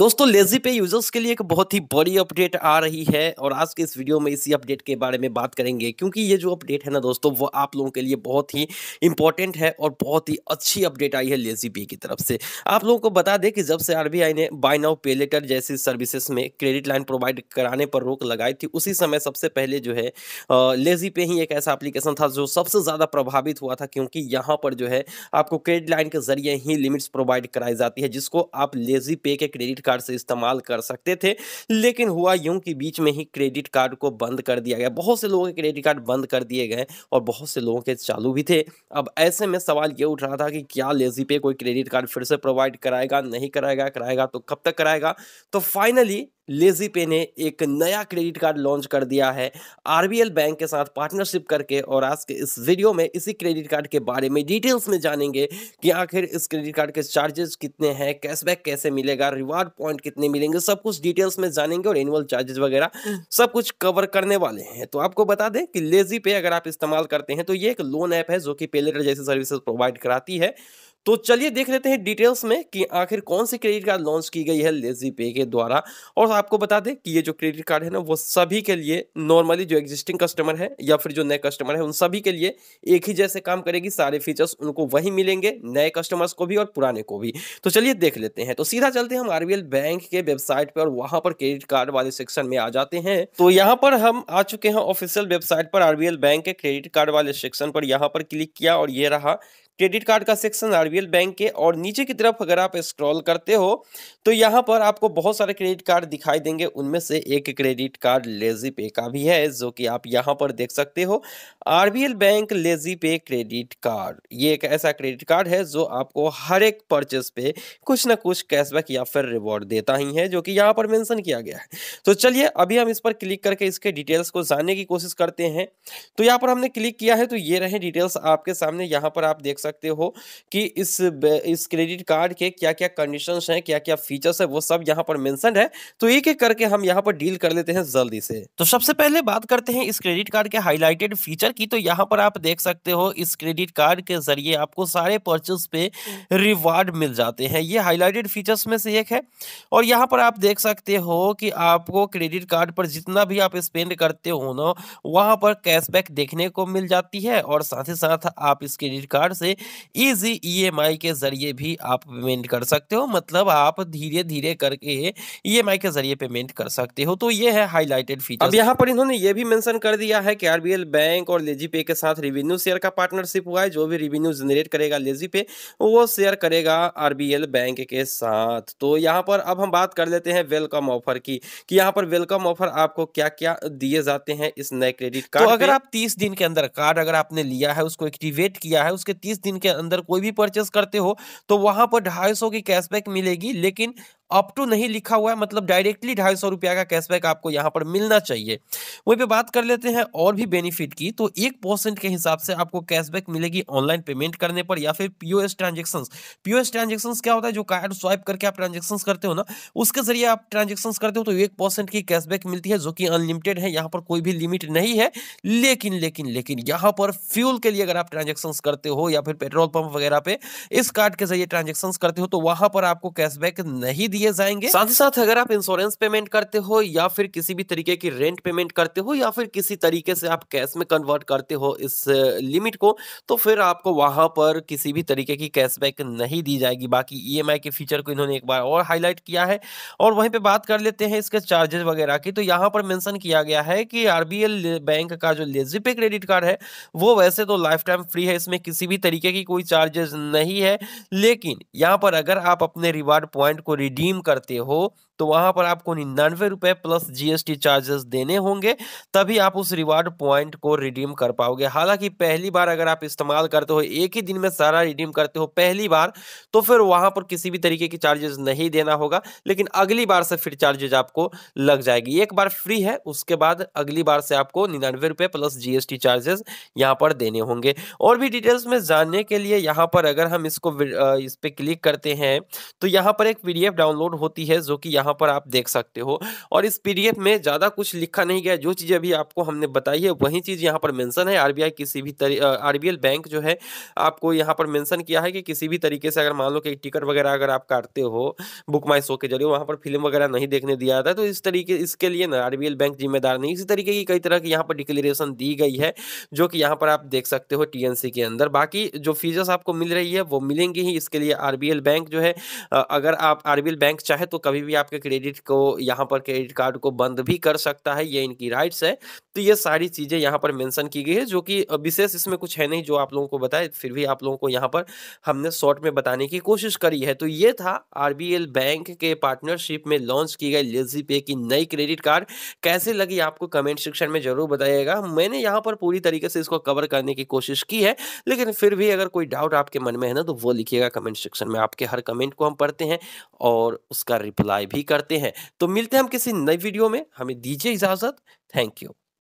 दोस्तों लेजी पे यूजर्स के लिए एक बहुत ही बड़ी अपडेट आ रही है और आज के इस वीडियो में इसी अपडेट के बारे में बात करेंगे क्योंकि ये जो अपडेट है ना दोस्तों वो आप लोगों के लिए बहुत ही इंपॉर्टेंट है और बहुत ही अच्छी अपडेट आई है लेजी पे की तरफ से आप लोगों को बता दें कि जब से आरबीआई ने बाय नाउ पे लेटर जैसी सर्विसेस में क्रेडिट लाइन प्रोवाइड कराने पर रोक लगाई थी उसी समय सबसे पहले जो है लेजी पे ही एक ऐसा अप्लीकेशन था जो सबसे ज़्यादा प्रभावित हुआ था क्योंकि यहाँ पर जो है आपको क्रेडिट लाइन के जरिए ही लिमिट्स प्रोवाइड कराई जाती है जिसको आप लेजी पे के क्रेडिट क्रेडिट कार्ड से इस्तेमाल कर सकते थे लेकिन हुआ यूं कि बीच में ही क्रेडिट कार्ड को बंद कर दिया गया बहुत से लोगों के क्रेडिट कार्ड बंद कर दिए गए और बहुत से लोगों के चालू भी थे अब ऐसे में सवाल ये उठ रहा था कि क्या लेजी पे कोई क्रेडिट कार्ड फिर से प्रोवाइड कराएगा नहीं कराएगा कराएगा तो कब तक कराएगा तो फाइनली लेजी पे ने एक नया क्रेडिट कार्ड लॉन्च कर दिया है आरबीएल बैंक के साथ पार्टनरशिप करके और आज के इस वीडियो में इसी क्रेडिट कार्ड के बारे में डिटेल्स में जानेंगे कि आखिर इस क्रेडिट कार्ड के चार्जेस कितने हैं कैशबैक कैसे मिलेगा रिवार्ड पॉइंट कितने मिलेंगे सब कुछ डिटेल्स में जानेंगे और एनुअल चार्जेस वगैरह सब कुछ कवर करने वाले हैं तो आपको बता दें कि लेजी पे अगर आप इस्तेमाल करते हैं तो ये एक लोन ऐप है जो कि पेलेटर जैसी सर्विसेज प्रोवाइड कराती है तो चलिए देख लेते हैं डिटेल्स में कि आखिर कौन सी क्रेडिट कार्ड लॉन्च की गई है लेजी पे के द्वारा और आपको बता दें कि ये जो क्रेडिट कार्ड है ना वो सभी के लिए नॉर्मली जो एग्जिस्टिंग कस्टमर है या फिर जो नए कस्टमर है उन सभी के लिए एक ही जैसे काम करेगी सारे फीचर्स उनको वही मिलेंगे नए कस्टमर्स को भी और पुराने को भी तो चलिए देख लेते हैं तो सीधा चलते हैं हम आरबीएल बैंक के वेबसाइट पर और वहां पर क्रेडिट कार्ड वाले सेक्शन में आ जाते हैं तो यहाँ पर हम आ चुके हैं ऑफिशियल वेबसाइट पर आरबीएल बैंक के क्रेडिट कार्ड वाले सेक्शन पर यहाँ पर क्लिक किया और ये रहा क्रेडिट कार्ड का सेक्शन आरबीएल बैंक के और नीचे की तरफ अगर आप स्क्रॉल करते हो तो यहाँ पर आपको बहुत सारे क्रेडिट कार्ड दिखाई देंगे उनमें से एक क्रेडिट कार्ड लेजी पे का भी है जो कि आप यहाँ पर देख सकते हो RBL bank LazyPay credit card ये एक ऐसा क्रेडिट कार्ड है जो आपको हर एक परचेस पे कुछ ना कुछ कैशबैक या फिर रिवॉर्ड देता ही है जो कि यहाँ पर मैंसन किया गया है तो चलिए अभी हम इस पर क्लिक करके इसके डिटेल्स को जानने की कोशिश करते हैं तो यहाँ पर हमने क्लिक किया है तो ये रहे डिटेल्स आपके सामने यहाँ पर आप देख सकते हो कि इस इस क्रेडिट कार्ड के क्या क्या कंडीशन हैं क्या क्या फीचर्स है वो सब यहाँ पर मैंशन है तो एक एक करके हम यहाँ पर डील कर लेते हैं जल्दी से तो सबसे पहले बात करते हैं इस क्रेडिट कार्ड के हाईलाइटेड फीचर की तो यहाँ पर आप देख सकते हो इस क्रेडिट कार्ड के जरिए आपको सारे परचेज पे रिवार्ड मिल जाते हैं ये हाईलाइटेड फीचर्स में से एक है और यहाँ पर आप देख सकते हो कि आपको क्रेडिट कार्ड पर जितना भी आप स्पेंड करते हो ना वहाँ पर कैशबैक देखने को मिल जाती है और साथ ही साथ आप इस क्रेडिट कार्ड से पे इजी ईएमआई के जरिए भी आप पेमेंट कर सकते हो मतलब आप धीरे धीरे करके ईएमआई e के जरिए पेमेंट कर सकते हो तो ये है हाईलाइटेड फीचर अब यहाँ पर इन्होंने ये भी मैंशन कर दिया है कि आरबीएल बैंक और लेजी पे के साथ रेवेन्यू शेयर का पार्टनरशिप हुआ है जो भी रेवेन्यू जनरेट करेगा लेजी पे वो शेयर करेगा आरबीएल बैंक के साथ तो यहाँ पर अब हम बात कर लेते हैं वेलकम ऑफर की कि यहाँ पर वेलकम ऑफर आपको क्या क्या दिए जाते हैं इस नए क्रेडिट कार्ड तो अगर आप 30 दिन के अंदर कार्ड अगर आपने लिया है उसको एक्टिवेट किया है उसके तीस दिन के अंदर कोई भी परचेस करते हो तो वहां पर ढाई सौ की कैशबैक मिलेगी लेकिन अप टू नहीं लिखा हुआ है मतलब डायरेक्टली ढाई सौ रुपया का कैशबैक आपको यहाँ पर मिलना चाहिए वहीं पे बात कर लेते हैं और भी बेनिफिट की तो एक परसेंट के हिसाब से आपको कैशबैक मिलेगी ऑनलाइन पेमेंट करने पर या फिर पीओएस ट्रांजेक्शन पीओएस ट्रांजेक्शन क्या होता है जो कार्ड स्वाइप करके आप ट्रांजेक्शन करते हो ना उसके जरिए आप ट्रांजेक्शन करते हो तो एक परसेंट की कैशबैक मिलती है जो कि अनलिमिटेड है यहाँ पर कोई भी लिमिट नहीं है लेकिन लेकिन लेकिन यहाँ पर फ्यूल के लिए अगर आप ट्रांजेक्शन करते हो या फिर पेट्रोल पंप वगैरह पे इस कार्ड के जरिए ट्रांजेक्शन करते हो तो वहां पर आपको कैशबैक नहीं दिया लिए जाएंगे साथ ही साथ अगर आप इंश्योरेंस पेमेंट करते हो या फिर किसी भी तरीके की रेंट पेमेंट करते हो या फिर किसी तरीके से आप कैश में कन्वर्ट करते हो इस लिमिट को तो फिर आपको वहां पर किसी भी तरीके की कैशबैक नहीं दी जाएगी बाकी ई e के फीचर को इन्होंने एक बार और हाईलाइट किया है और वहीं पर बात कर लेते हैं इसके चार्जेस वगैरह की तो यहाँ पर मैंशन किया गया है कि आरबीएल बैंक का जो लेजीपे क्रेडिट कार्ड है वो वैसे तो लाइफ टाइम फ्री है इसमें किसी भी तरीके की कोई चार्जेस नहीं है लेकिन यहाँ पर अगर आप अपने रिवार्ड पॉइंट को रिडीम ड्रीम करते हो तो वहां पर आपको निन्यानवे रुपए प्लस जीएसटी चार्जेस देने होंगे तभी आप उस रिवार्ड पॉइंट को रिडीम कर पाओगे हालांकि पहली बार अगर आप इस्तेमाल करते हो एक ही दिन में सारा रिडीम करते हो पहली बार तो फिर वहां पर किसी भी तरीके की चार्जेस नहीं देना होगा लेकिन अगली बार से फिर चार्जेज आपको लग जाएगी एक बार फ्री है उसके बाद अगली बार से आपको निन्यानवे रुपए प्लस जीएसटी चार्जेस यहाँ पर देने होंगे और भी डिटेल्स में जानने के लिए यहाँ पर अगर हम इसको इस पर क्लिक करते हैं तो यहाँ पर एक पीडीएफ डाउनलोड होती है जो कि यहाँ यहाँ पर आप देख सकते हो और इस पीडीएफ में ज़्यादा कुछ लिखा नहीं गया जो चीज़ें अभी आपको हमने बताई है वही चीज़ यहाँ पर मैंसन है आर किसी भी आरबीएल बैंक जो है आपको यहाँ पर मैंसन किया है कि किसी भी तरीके से अगर मान लो कि टिकट वगैरह अगर आप काटते हो बुक माई शो के जरिए वहाँ पर फिल्म वगैरह नहीं देखने दिया जाता तो इस तरीके इसके लिए ना आरबीएल बैंक जिम्मेदार नहीं इसी तरीके की कई तरह की यहाँ पर डिक्लेरेशन दी गई है जो कि यहाँ पर आप देख सकते हो टीएनसी के अंदर बाकी जो फीजेस आपको मिल रही है वो मिलेंगी ही इसके लिए आरबीएल बैंक जो है अगर आप आरबीएल बैंक चाहे तो कभी भी आपके क्रेडिट को यहाँ पर क्रेडिट कार्ड को बंद भी कर सकता है ये इनकी राइट्स है तो ये सारी चीजें यहाँ पर मेंशन की गई है जो कि विशेष इसमें कुछ है नहीं जो आप लोगों को बताए फिर भी आप लोगों को यहाँ पर हमने शॉर्ट में बताने की कोशिश करी है तो ये था आरबीएल बैंक के पार्टनरशिप में लॉन्च की गई लेजी पे की नई क्रेडिट कार्ड कैसे लगी आपको कमेंट सेक्शन में जरूर बताइएगा मैंने यहाँ पर पूरी तरीके से इसको कवर करने की कोशिश की है लेकिन फिर भी अगर कोई डाउट आपके मन में है ना तो वो लिखिएगा कमेंट सेक्शन में आपके हर कमेंट को हम पढ़ते हैं और उसका रिप्लाई भी करते हैं तो मिलते हैं हम किसी नई वीडियो में हमें दीजिए इजाज़त थैंक यू